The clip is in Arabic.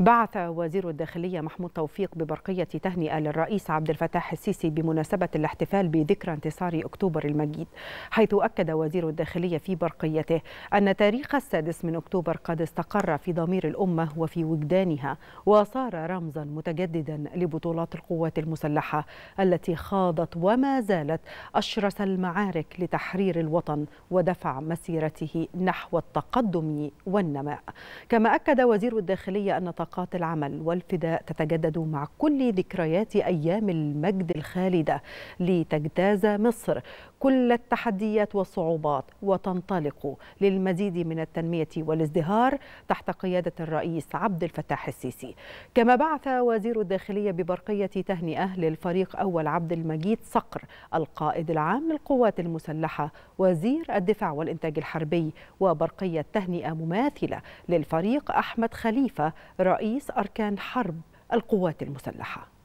بعث وزير الداخلية محمود توفيق ببرقية تهنئة للرئيس عبد الفتاح السيسي بمناسبة الاحتفال بذكرى انتصار أكتوبر المجيد حيث أكد وزير الداخلية في برقيته أن تاريخ السادس من أكتوبر قد استقر في ضمير الأمة وفي وجدانها وصار رمزا متجددا لبطولات القوات المسلحة التي خاضت وما زالت أشرس المعارك لتحرير الوطن ودفع مسيرته نحو التقدم والنماء كما أكد وزير الداخلية أن نفقات العمل والفداء تتجدد مع كل ذكريات أيام المجد الخالدة لتجتاز مصر كل التحديات والصعوبات وتنطلق للمزيد من التنمية والازدهار تحت قيادة الرئيس عبد الفتاح السيسي كما بعث وزير الداخلية ببرقية تهنئة للفريق أول عبد المجيد صقر القائد العام للقوات المسلحة وزير الدفاع والإنتاج الحربي وبرقية تهنئة مماثلة للفريق أحمد خليفة رئيس أركان حرب القوات المسلحه